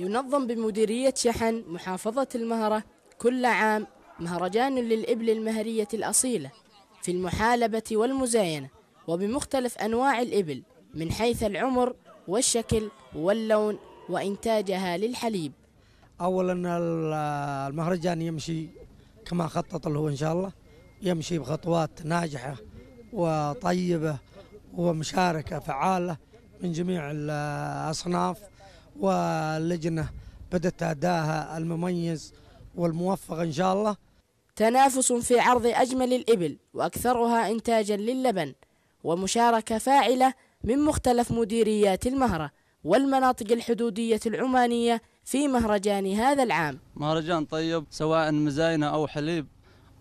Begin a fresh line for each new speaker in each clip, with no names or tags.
ينظم بمديرية شحن محافظة المهرة كل عام مهرجان للإبل المهرية الأصيلة في المحالبة والمزاينة وبمختلف أنواع الإبل من حيث العمر والشكل واللون وإنتاجها للحليب أولا المهرجان
يمشي كما خطط له إن شاء الله يمشي بخطوات ناجحة وطيبة ومشاركة فعالة من جميع الأصناف واللجنة بدأت أداها المميز
والموفق إن شاء الله تنافس في عرض أجمل الإبل وأكثرها إنتاجا للبن ومشاركة فاعلة من مختلف مديريات المهرة والمناطق الحدودية العمانية في مهرجان هذا العام
مهرجان طيب سواء مزاينة أو حليب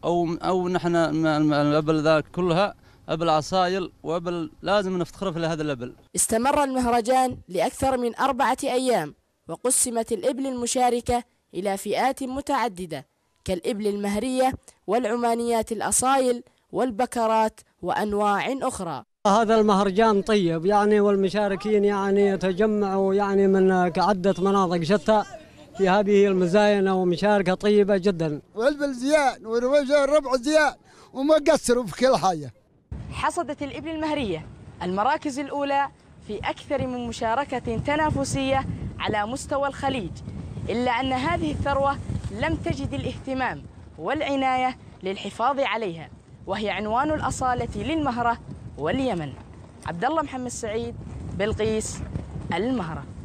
أو أو نحن الأبل ذاك كلها ابل عصايل وابل لازم نفتخر في هذا الابل
استمر المهرجان لاكثر من اربعه ايام وقسمت الابل المشاركه الى فئات متعدده كالابل المهريه والعمانيات الاصايل والبكرات وانواع اخرى
هذا المهرجان طيب يعني والمشاركين يعني تجمعوا يعني من عدة مناطق شتى في هذه المزاينة ومشاركة طيبة جدا
والبل زيان والربع زيان وما قصروا في كل حاجة
حصدت الإبل المهرية المراكز الأولى في أكثر من مشاركة تنافسية على مستوى الخليج إلا أن هذه الثروة لم تجد الاهتمام والعناية للحفاظ عليها وهي عنوان الأصالة للمهرة واليمن عبد الله محمد سعيد بلقيس المهره